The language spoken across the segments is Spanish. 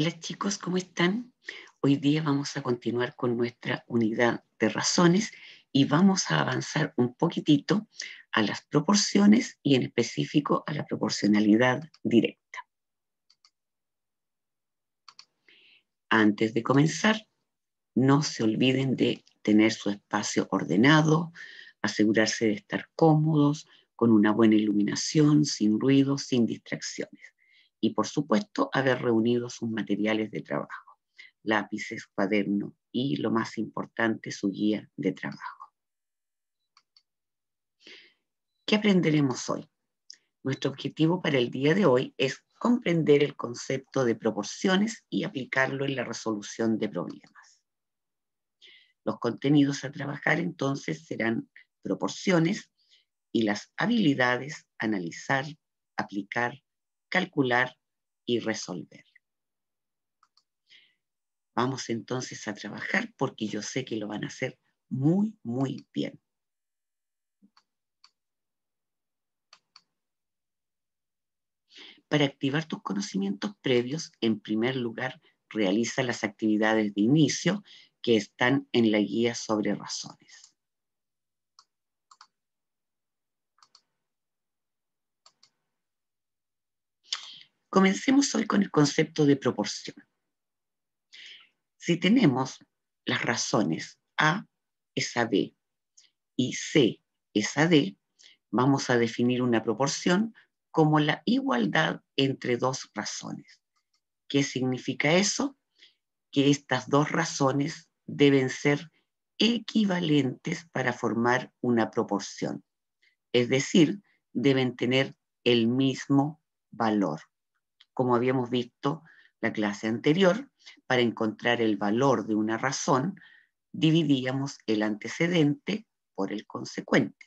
Hola chicos, ¿cómo están? Hoy día vamos a continuar con nuestra unidad de razones y vamos a avanzar un poquitito a las proporciones y en específico a la proporcionalidad directa. Antes de comenzar, no se olviden de tener su espacio ordenado, asegurarse de estar cómodos, con una buena iluminación, sin ruido, sin distracciones y por supuesto haber reunido sus materiales de trabajo, lápices, cuaderno y, lo más importante, su guía de trabajo. ¿Qué aprenderemos hoy? Nuestro objetivo para el día de hoy es comprender el concepto de proporciones y aplicarlo en la resolución de problemas. Los contenidos a trabajar entonces serán proporciones y las habilidades analizar, aplicar, calcular y resolver. Vamos entonces a trabajar porque yo sé que lo van a hacer muy, muy bien. Para activar tus conocimientos previos, en primer lugar, realiza las actividades de inicio que están en la guía sobre razones. Comencemos hoy con el concepto de proporción. Si tenemos las razones A es a B y C es a D, vamos a definir una proporción como la igualdad entre dos razones. ¿Qué significa eso? Que estas dos razones deben ser equivalentes para formar una proporción. Es decir, deben tener el mismo valor como habíamos visto la clase anterior, para encontrar el valor de una razón, dividíamos el antecedente por el consecuente.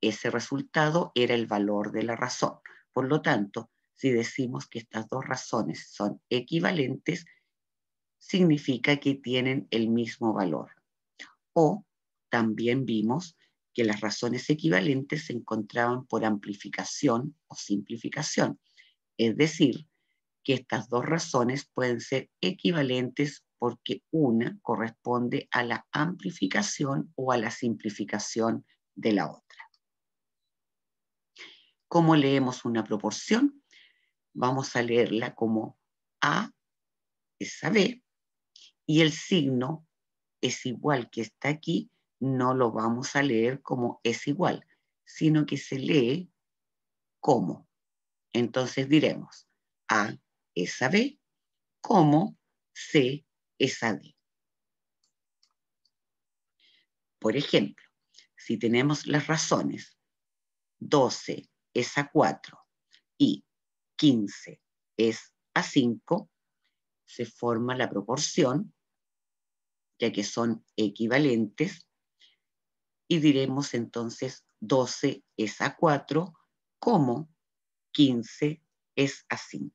Ese resultado era el valor de la razón. Por lo tanto, si decimos que estas dos razones son equivalentes, significa que tienen el mismo valor. O también vimos que las razones equivalentes se encontraban por amplificación o simplificación. Es decir, que estas dos razones pueden ser equivalentes porque una corresponde a la amplificación o a la simplificación de la otra. ¿Cómo leemos una proporción? Vamos a leerla como A es a B y el signo es igual que está aquí, no lo vamos a leer como es igual, sino que se lee como entonces diremos A esa B como C es a D. Por ejemplo, si tenemos las razones 12 es a 4 y 15 es a 5, se forma la proporción, ya que son equivalentes, y diremos entonces 12 es a 4 como 15 es a 5.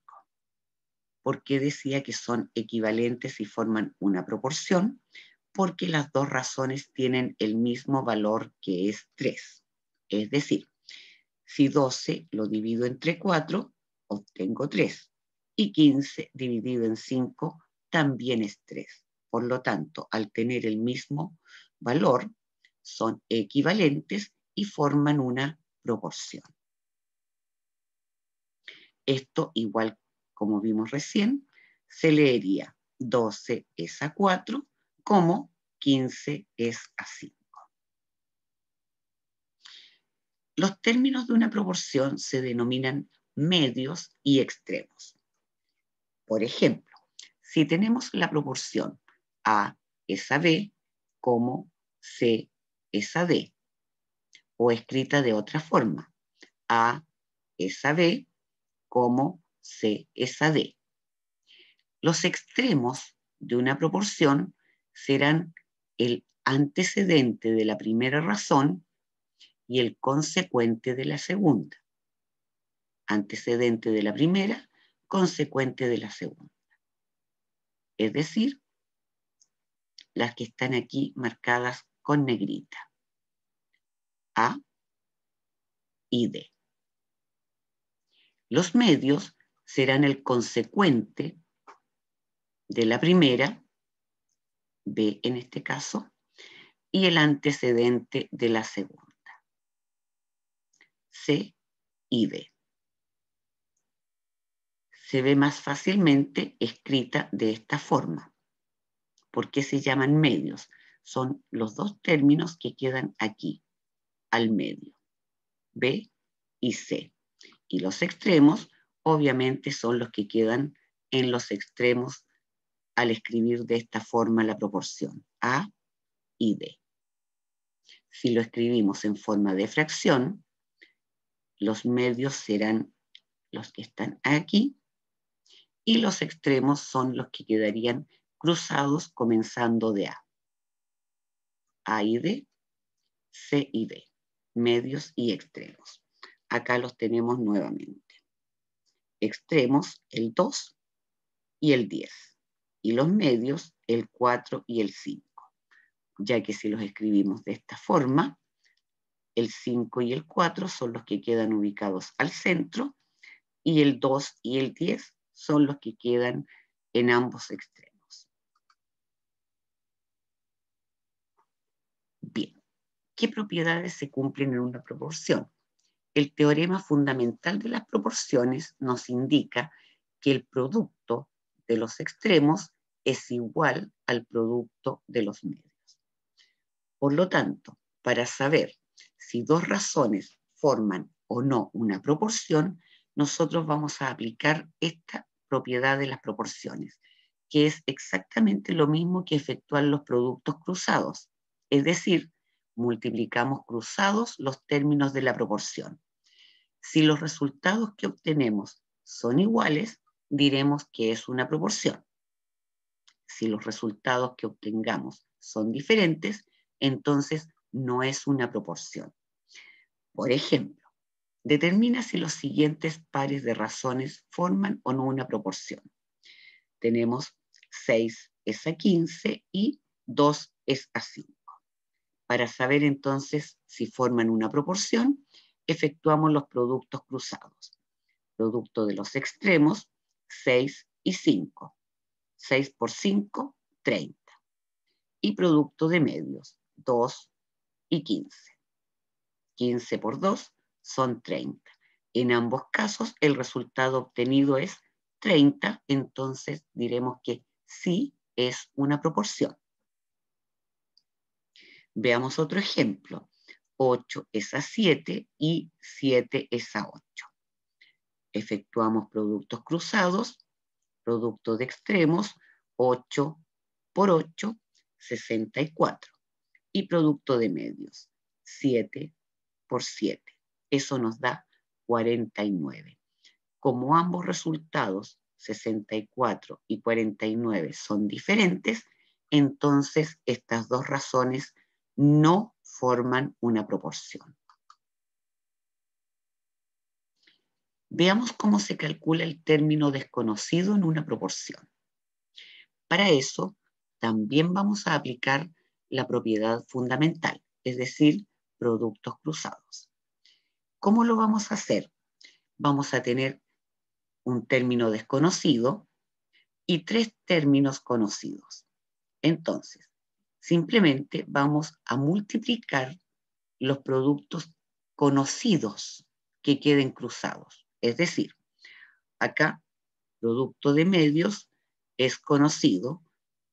¿Por qué decía que son equivalentes y forman una proporción? Porque las dos razones tienen el mismo valor que es 3. Es decir, si 12 lo divido entre 4, obtengo 3. Y 15 dividido en 5 también es 3. Por lo tanto, al tener el mismo valor, son equivalentes y forman una proporción. Esto, igual como vimos recién, se leería 12 es a 4 como 15 es a 5. Los términos de una proporción se denominan medios y extremos. Por ejemplo, si tenemos la proporción A es a B como C es a D, o escrita de otra forma, A es a B como C es Los extremos de una proporción serán el antecedente de la primera razón y el consecuente de la segunda. Antecedente de la primera, consecuente de la segunda. Es decir, las que están aquí marcadas con negrita. A y D. Los medios serán el consecuente de la primera, B en este caso, y el antecedente de la segunda, C y B. Se ve más fácilmente escrita de esta forma. ¿Por qué se llaman medios? Son los dos términos que quedan aquí, al medio, B y C y los extremos, obviamente son los que quedan en los extremos al escribir de esta forma la proporción A y D. Si lo escribimos en forma de fracción, los medios serán los que están aquí y los extremos son los que quedarían cruzados comenzando de A. A y D, C y D, medios y extremos acá los tenemos nuevamente. Extremos, el 2 y el 10. Y los medios, el 4 y el 5. Ya que si los escribimos de esta forma, el 5 y el 4 son los que quedan ubicados al centro y el 2 y el 10 son los que quedan en ambos extremos. Bien, ¿qué propiedades se cumplen en una proporción? el teorema fundamental de las proporciones nos indica que el producto de los extremos es igual al producto de los medios. Por lo tanto, para saber si dos razones forman o no una proporción, nosotros vamos a aplicar esta propiedad de las proporciones, que es exactamente lo mismo que efectuar los productos cruzados, es decir, multiplicamos cruzados los términos de la proporción. Si los resultados que obtenemos son iguales, diremos que es una proporción. Si los resultados que obtengamos son diferentes, entonces no es una proporción. Por ejemplo, determina si los siguientes pares de razones forman o no una proporción. Tenemos 6 es a 15 y 2 es a 5. Para saber entonces si forman una proporción, efectuamos los productos cruzados. Producto de los extremos, 6 y 5. 6 por 5, 30. Y producto de medios, 2 y 15. 15 por 2 son 30. En ambos casos el resultado obtenido es 30, entonces diremos que sí es una proporción. Veamos otro ejemplo. 8 es a 7 y 7 es a 8. Efectuamos productos cruzados, producto de extremos, 8 por 8, 64. Y producto de medios, 7 por 7. Eso nos da 49. Como ambos resultados, 64 y 49, son diferentes, entonces estas dos razones no forman una proporción. Veamos cómo se calcula el término desconocido en una proporción. Para eso, también vamos a aplicar la propiedad fundamental, es decir, productos cruzados. ¿Cómo lo vamos a hacer? Vamos a tener un término desconocido y tres términos conocidos. Entonces, Simplemente vamos a multiplicar los productos conocidos que queden cruzados. Es decir, acá producto de medios es conocido,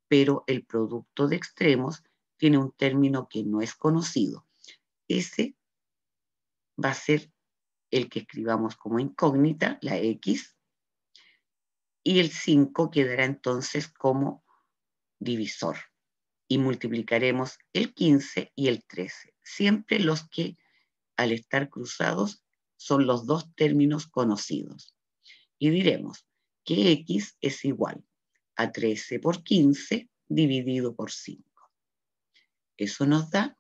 pero el producto de extremos tiene un término que no es conocido. Ese va a ser el que escribamos como incógnita, la X, y el 5 quedará entonces como divisor y multiplicaremos el 15 y el 13, siempre los que al estar cruzados son los dos términos conocidos. Y diremos que x es igual a 13 por 15 dividido por 5. Eso nos da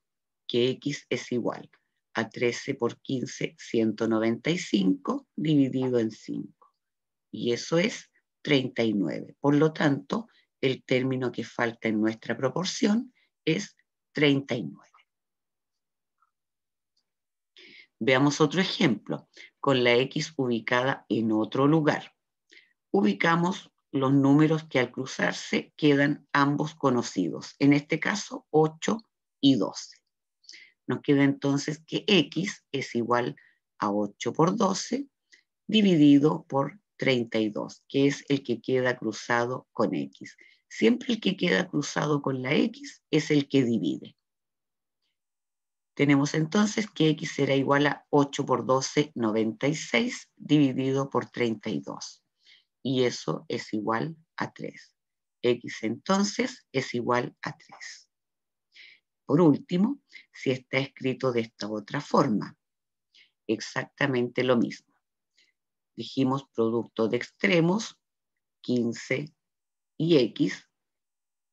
que x es igual a 13 por 15, 195 dividido en 5. Y eso es 39. Por lo tanto, el término que falta en nuestra proporción es 39. Veamos otro ejemplo, con la X ubicada en otro lugar. Ubicamos los números que al cruzarse quedan ambos conocidos, en este caso 8 y 12. Nos queda entonces que X es igual a 8 por 12 dividido por 32, que es el que queda cruzado con X siempre el que queda cruzado con la X es el que divide. Tenemos entonces que X será igual a 8 por 12, 96, dividido por 32. Y eso es igual a 3. X entonces es igual a 3. Por último, si está escrito de esta otra forma, exactamente lo mismo. Dijimos producto de extremos, 15 y X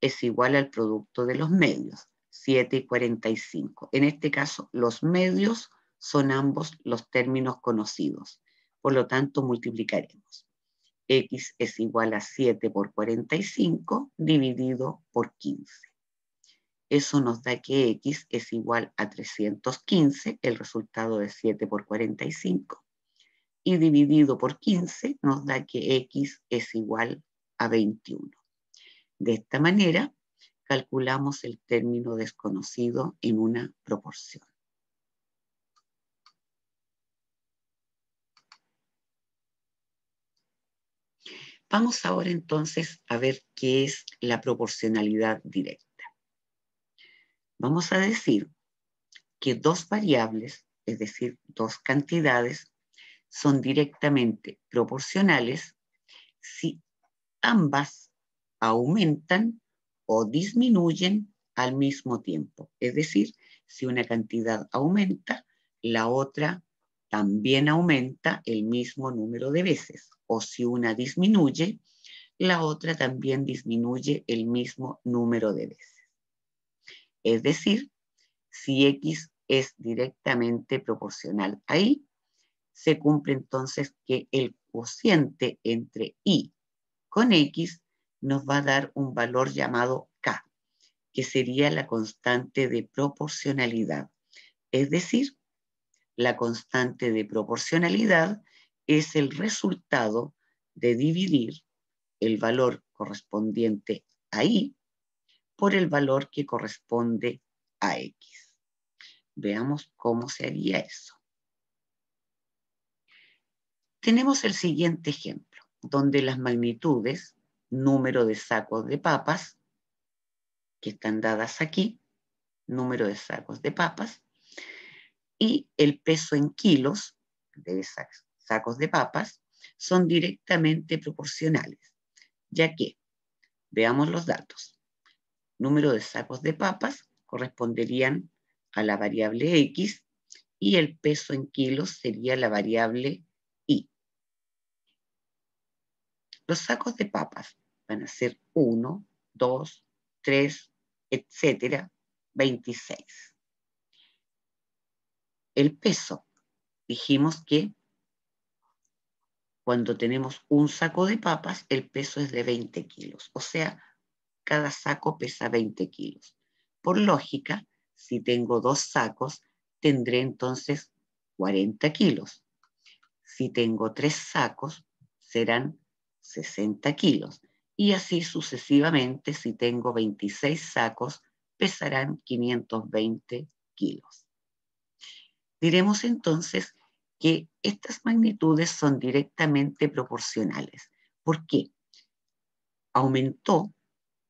es igual al producto de los medios, 7 y 45. En este caso, los medios son ambos los términos conocidos. Por lo tanto, multiplicaremos. X es igual a 7 por 45 dividido por 15. Eso nos da que X es igual a 315, el resultado de 7 por 45, y dividido por 15 nos da que X es igual a 21. De esta manera, calculamos el término desconocido en una proporción. Vamos ahora entonces a ver qué es la proporcionalidad directa. Vamos a decir que dos variables, es decir, dos cantidades, son directamente proporcionales si ambas aumentan o disminuyen al mismo tiempo. Es decir, si una cantidad aumenta, la otra también aumenta el mismo número de veces. O si una disminuye, la otra también disminuye el mismo número de veces. Es decir, si X es directamente proporcional a Y, se cumple entonces que el cociente entre Y con X nos va a dar un valor llamado K, que sería la constante de proporcionalidad. Es decir, la constante de proporcionalidad es el resultado de dividir el valor correspondiente a Y por el valor que corresponde a X. Veamos cómo se haría eso. Tenemos el siguiente ejemplo donde las magnitudes, número de sacos de papas, que están dadas aquí, número de sacos de papas, y el peso en kilos de sacos de papas son directamente proporcionales, ya que, veamos los datos, número de sacos de papas corresponderían a la variable X y el peso en kilos sería la variable Los sacos de papas van a ser 1, 2, 3, etcétera, 26. El peso. Dijimos que cuando tenemos un saco de papas, el peso es de 20 kilos. O sea, cada saco pesa 20 kilos. Por lógica, si tengo dos sacos, tendré entonces 40 kilos. Si tengo tres sacos, serán 60 kilos. Y así sucesivamente, si tengo 26 sacos, pesarán 520 kilos. Diremos entonces que estas magnitudes son directamente proporcionales. ¿Por qué? Aumentó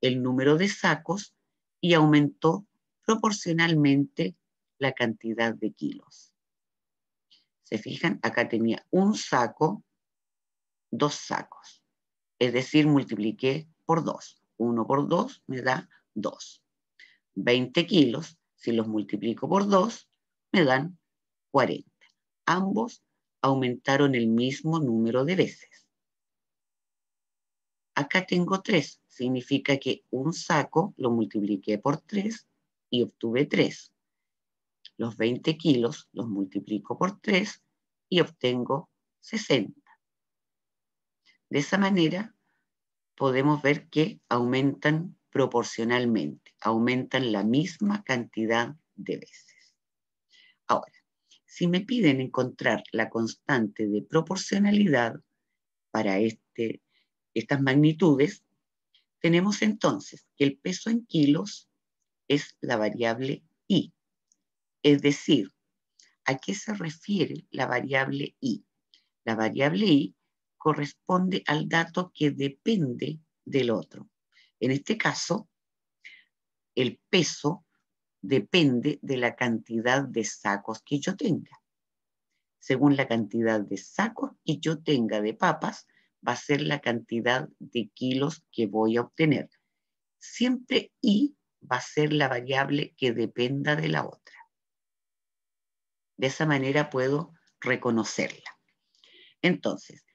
el número de sacos y aumentó proporcionalmente la cantidad de kilos. Se fijan, acá tenía un saco, dos sacos es decir, multipliqué por 2. 1 por 2 me da 2. 20 kilos, si los multiplico por 2, me dan 40. Ambos aumentaron el mismo número de veces. Acá tengo 3, significa que un saco lo multipliqué por 3 y obtuve 3. Los 20 kilos los multiplico por 3 y obtengo 60. De esa manera podemos ver que aumentan proporcionalmente, aumentan la misma cantidad de veces. Ahora, si me piden encontrar la constante de proporcionalidad para este, estas magnitudes, tenemos entonces que el peso en kilos es la variable I, es decir, ¿a qué se refiere la variable I? La variable I corresponde al dato que depende del otro. En este caso, el peso depende de la cantidad de sacos que yo tenga. Según la cantidad de sacos que yo tenga de papas, va a ser la cantidad de kilos que voy a obtener. Siempre y va a ser la variable que dependa de la otra. De esa manera puedo reconocerla. Entonces,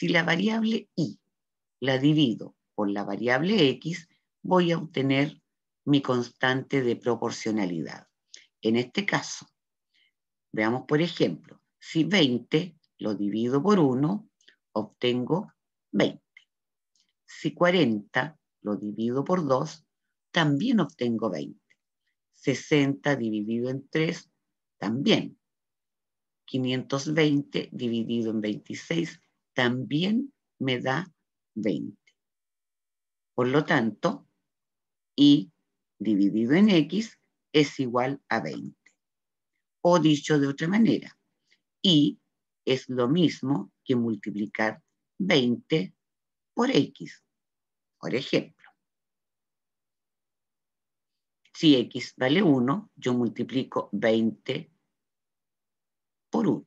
si la variable y la divido por la variable x, voy a obtener mi constante de proporcionalidad. En este caso, veamos por ejemplo, si 20 lo divido por 1, obtengo 20. Si 40 lo divido por 2, también obtengo 20. 60 dividido en 3, también. 520 dividido en 26, también me da 20. Por lo tanto, y dividido en x es igual a 20. O dicho de otra manera, y es lo mismo que multiplicar 20 por x. Por ejemplo, si x vale 1, yo multiplico 20 por 1.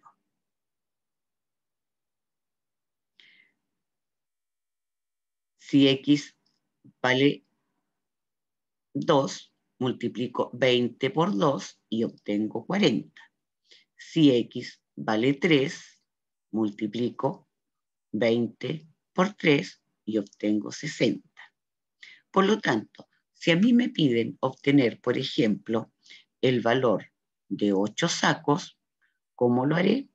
si x vale 2, multiplico 20 por 2 y obtengo 40. Si x vale 3, multiplico 20 por 3 y obtengo 60. Por lo tanto, si a mí me piden obtener, por ejemplo, el valor de 8 sacos, ¿cómo lo haré?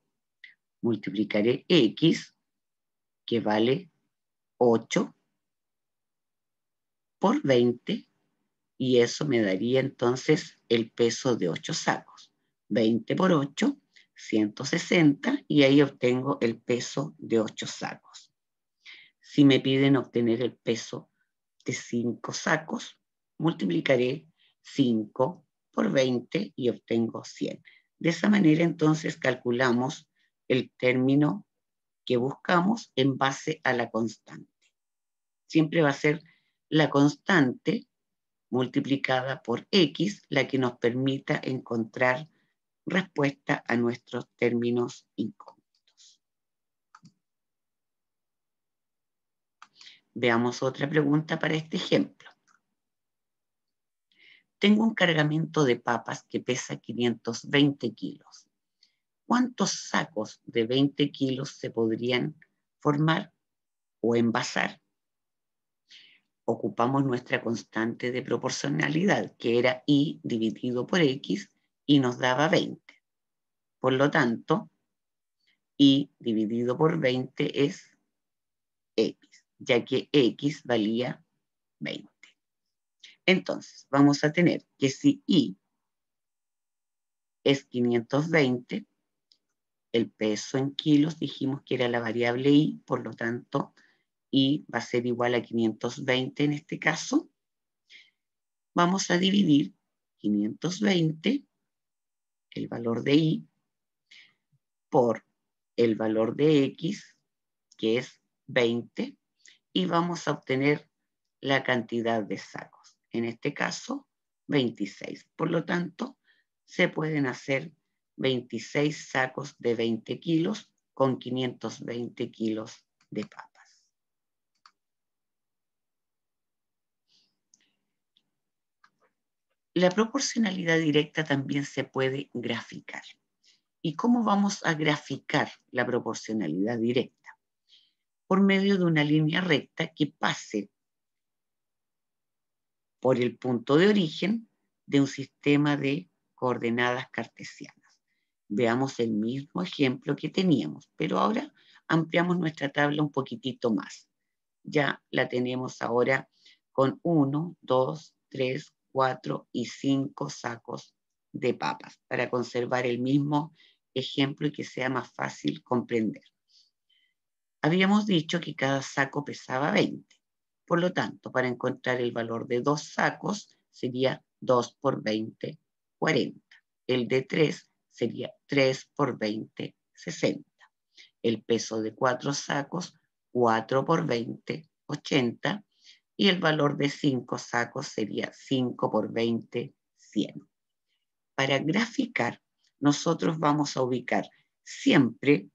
Multiplicaré x, que vale 8, por 20 y eso me daría entonces el peso de 8 sacos. 20 por 8, 160 y ahí obtengo el peso de 8 sacos. Si me piden obtener el peso de 5 sacos, multiplicaré 5 por 20 y obtengo 100. De esa manera entonces calculamos el término que buscamos en base a la constante. Siempre va a ser la constante multiplicada por x, la que nos permita encontrar respuesta a nuestros términos incógnitos. Veamos otra pregunta para este ejemplo. Tengo un cargamento de papas que pesa 520 kilos. ¿Cuántos sacos de 20 kilos se podrían formar o envasar ocupamos nuestra constante de proporcionalidad, que era i dividido por x, y nos daba 20. Por lo tanto, i dividido por 20 es x, ya que x valía 20. Entonces, vamos a tener que si i es 520, el peso en kilos dijimos que era la variable i, por lo tanto, y va a ser igual a 520 en este caso, vamos a dividir 520, el valor de y, por el valor de x, que es 20, y vamos a obtener la cantidad de sacos. En este caso, 26. Por lo tanto, se pueden hacer 26 sacos de 20 kilos con 520 kilos de papa. La proporcionalidad directa también se puede graficar. ¿Y cómo vamos a graficar la proporcionalidad directa? Por medio de una línea recta que pase por el punto de origen de un sistema de coordenadas cartesianas. Veamos el mismo ejemplo que teníamos, pero ahora ampliamos nuestra tabla un poquitito más. Ya la tenemos ahora con 1, 2, 3, 4 y 5 sacos de papas para conservar el mismo ejemplo y que sea más fácil comprender. Habíamos dicho que cada saco pesaba 20. Por lo tanto, para encontrar el valor de dos sacos sería 2 por 20, 40. El de 3 sería 3 por 20, 60. El peso de 4 sacos, 4 por 20, 80 y el valor de 5 sacos sería 5 por 20, 100. Para graficar, nosotros vamos a ubicar siempre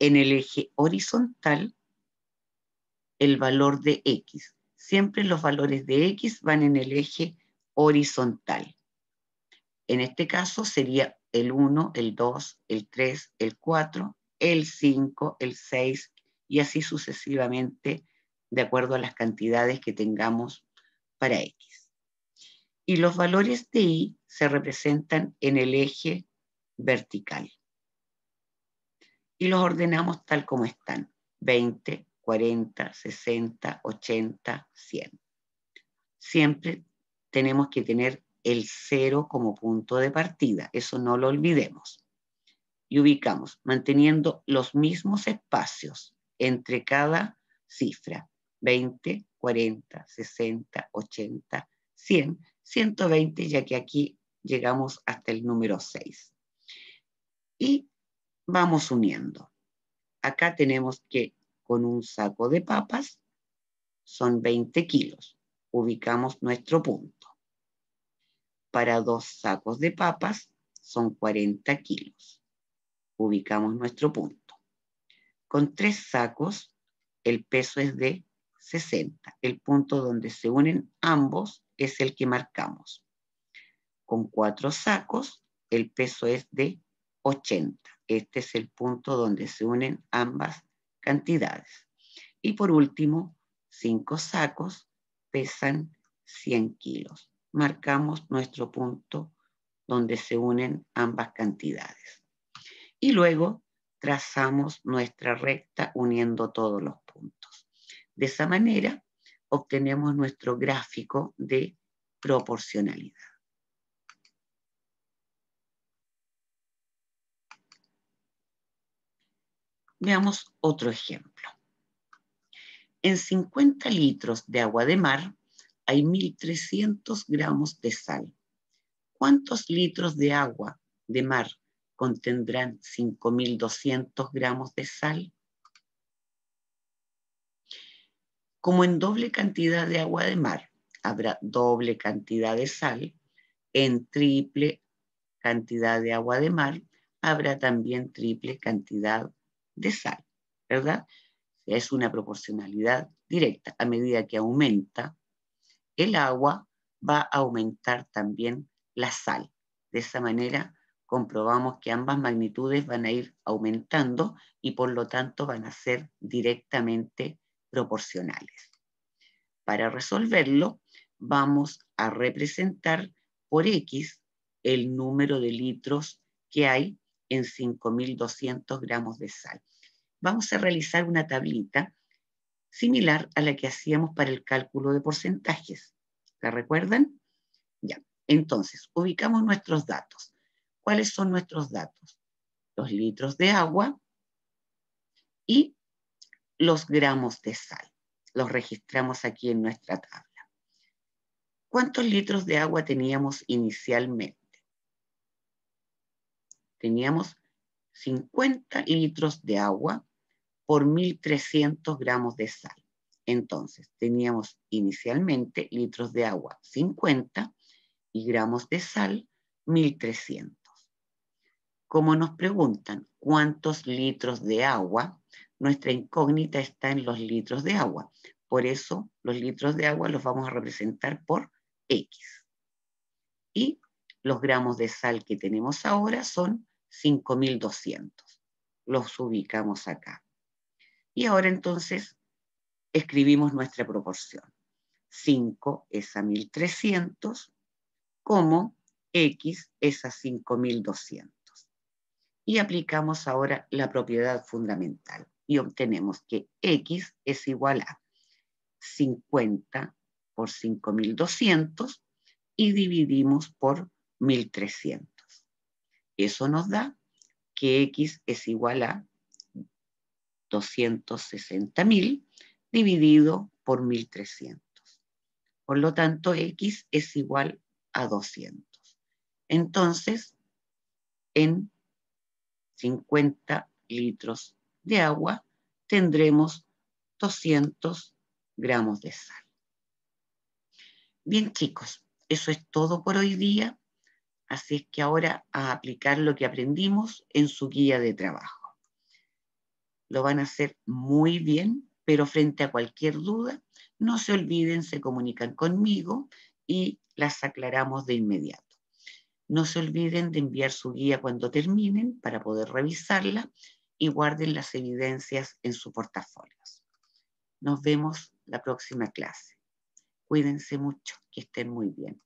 en el eje horizontal el valor de X. Siempre los valores de X van en el eje horizontal. En este caso sería el 1, el 2, el 3, el 4, el 5, el 6 y así sucesivamente de acuerdo a las cantidades que tengamos para X. Y los valores de Y se representan en el eje vertical. Y los ordenamos tal como están, 20, 40, 60, 80, 100. Siempre tenemos que tener el cero como punto de partida, eso no lo olvidemos. Y ubicamos manteniendo los mismos espacios entre cada cifra, 20, 40, 60, 80, 100, 120, ya que aquí llegamos hasta el número 6. Y vamos uniendo. Acá tenemos que con un saco de papas son 20 kilos. Ubicamos nuestro punto. Para dos sacos de papas son 40 kilos. Ubicamos nuestro punto. Con tres sacos, el peso es de 60. El punto donde se unen ambos es el que marcamos. Con cuatro sacos, el peso es de 80. Este es el punto donde se unen ambas cantidades. Y por último, cinco sacos pesan 100 kilos. Marcamos nuestro punto donde se unen ambas cantidades. Y luego trazamos nuestra recta uniendo todos los de esa manera obtenemos nuestro gráfico de proporcionalidad. Veamos otro ejemplo. En 50 litros de agua de mar hay 1.300 gramos de sal. ¿Cuántos litros de agua de mar contendrán 5.200 gramos de sal? como en doble cantidad de agua de mar, habrá doble cantidad de sal, en triple cantidad de agua de mar, habrá también triple cantidad de sal, ¿verdad? Es una proporcionalidad directa. A medida que aumenta el agua, va a aumentar también la sal. De esa manera comprobamos que ambas magnitudes van a ir aumentando y por lo tanto van a ser directamente proporcionales. Para resolverlo, vamos a representar por X el número de litros que hay en 5.200 gramos de sal. Vamos a realizar una tablita similar a la que hacíamos para el cálculo de porcentajes. ¿La recuerdan? Ya. Entonces, ubicamos nuestros datos. ¿Cuáles son nuestros datos? Los litros de agua y los gramos de sal. Los registramos aquí en nuestra tabla. ¿Cuántos litros de agua teníamos inicialmente? Teníamos 50 litros de agua por 1.300 gramos de sal. Entonces, teníamos inicialmente litros de agua 50 y gramos de sal 1.300. Como nos preguntan cuántos litros de agua, nuestra incógnita está en los litros de agua. Por eso los litros de agua los vamos a representar por X. Y los gramos de sal que tenemos ahora son 5.200. Los ubicamos acá. Y ahora entonces escribimos nuestra proporción. 5 es a 1.300, como X es a 5.200. Y aplicamos ahora la propiedad fundamental y obtenemos que X es igual a 50 por 5200 y dividimos por 1300. Eso nos da que X es igual a 260.000 dividido por 1300. Por lo tanto, X es igual a 200. Entonces, en 50 litros de agua tendremos 200 gramos de sal. Bien chicos, eso es todo por hoy día, así es que ahora a aplicar lo que aprendimos en su guía de trabajo. Lo van a hacer muy bien, pero frente a cualquier duda, no se olviden, se comunican conmigo y las aclaramos de inmediato. No se olviden de enviar su guía cuando terminen para poder revisarla y guarden las evidencias en sus portafolios. Nos vemos la próxima clase. Cuídense mucho, que estén muy bien.